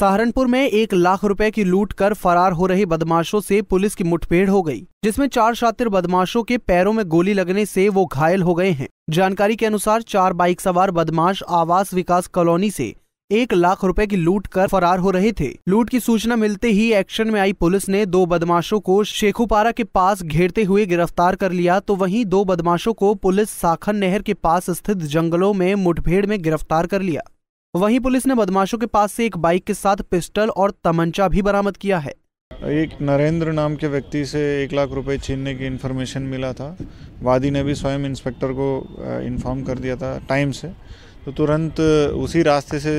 सहारनपुर में एक लाख रुपए की लूट कर फरार हो रहे बदमाशों से पुलिस की मुठभेड़ हो गई जिसमें चार शातिर बदमाशों के पैरों में गोली लगने से वो घायल हो गए हैं जानकारी के अनुसार चार बाइक सवार बदमाश आवास विकास कॉलोनी से एक लाख रुपए की लूट कर फरार हो रहे थे लूट की सूचना मिलते ही एक्शन में आई पुलिस ने दो बदमाशों को शेखुपारा के पास घेरते हुए गिरफ्तार कर लिया तो वहीं दो बदमाशों को पुलिस साखन नहर के पास स्थित जंगलों में मुठभेड़ में गिरफ्तार कर लिया वहीं पुलिस ने बदमाशों के पास से एक बाइक के साथ पिस्टल और तमंचा भी बरामद किया है एक नरेंद्र नाम के व्यक्ति से एक लाख रुपए छीनने की इन्फॉर्मेशन मिला था वादी ने भी स्वयं इंस्पेक्टर को इन्फॉर्म कर दिया था टाइम से तो तुरंत उसी रास्ते से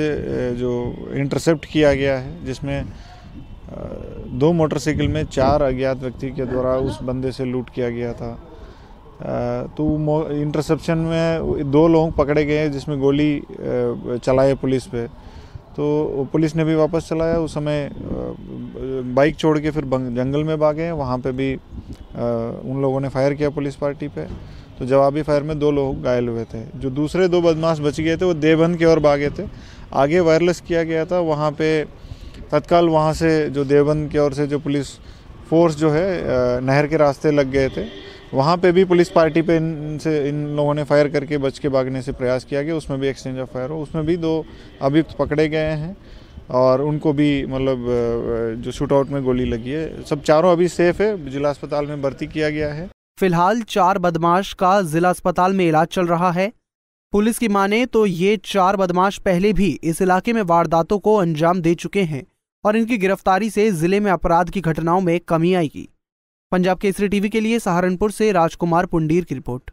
जो इंटरसेप्ट किया गया है जिसमें दो मोटरसाइकिल में चार अज्ञात व्यक्ति के द्वारा उस बंदे से लूट किया गया था तो इंटरसेप्शन में दो लोग पकड़े गए जिसमें गोली चलाए पुलिस पे तो पुलिस ने भी वापस चलाया उस समय बाइक छोड़ के फिर जंगल में भागे वहाँ पे भी उन लोगों ने फायर किया पुलिस पार्टी पे तो जवाबी फायर में दो लोग घायल हुए थे जो दूसरे दो बदमाश बच गए थे वो देवबंद की ओर भागे थे आगे वायरलेस किया गया था वहाँ पे तत्काल वहाँ से जो देवबंद की ओर से जो पुलिस फोर्स जो है नहर के रास्ते लग गए थे वहाँ पे भी पुलिस पार्टी पे इनसे इन लोगों ने फायर करके बच के भागने से प्रयास किया गया उसमें भी एक्सचेंज ऑफ फायर हो उसमें भी दो अभियुक्त पकड़े गए हैं और उनको भी मतलब जो शूटआउट में गोली लगी है सब चारों अभी सेफ है जिला अस्पताल में भर्ती किया गया है फिलहाल चार बदमाश का जिला अस्पताल में इलाज चल रहा है पुलिस की माने तो ये चार बदमाश पहले भी इस इलाके में वारदातों को अंजाम दे चुके हैं और इनकी गिरफ्तारी से जिले में अपराध की घटनाओं में कमी आएगी पंजाब केसरी टीवी के लिए सहारनपुर से राजकुमार पुंडीर की रिपोर्ट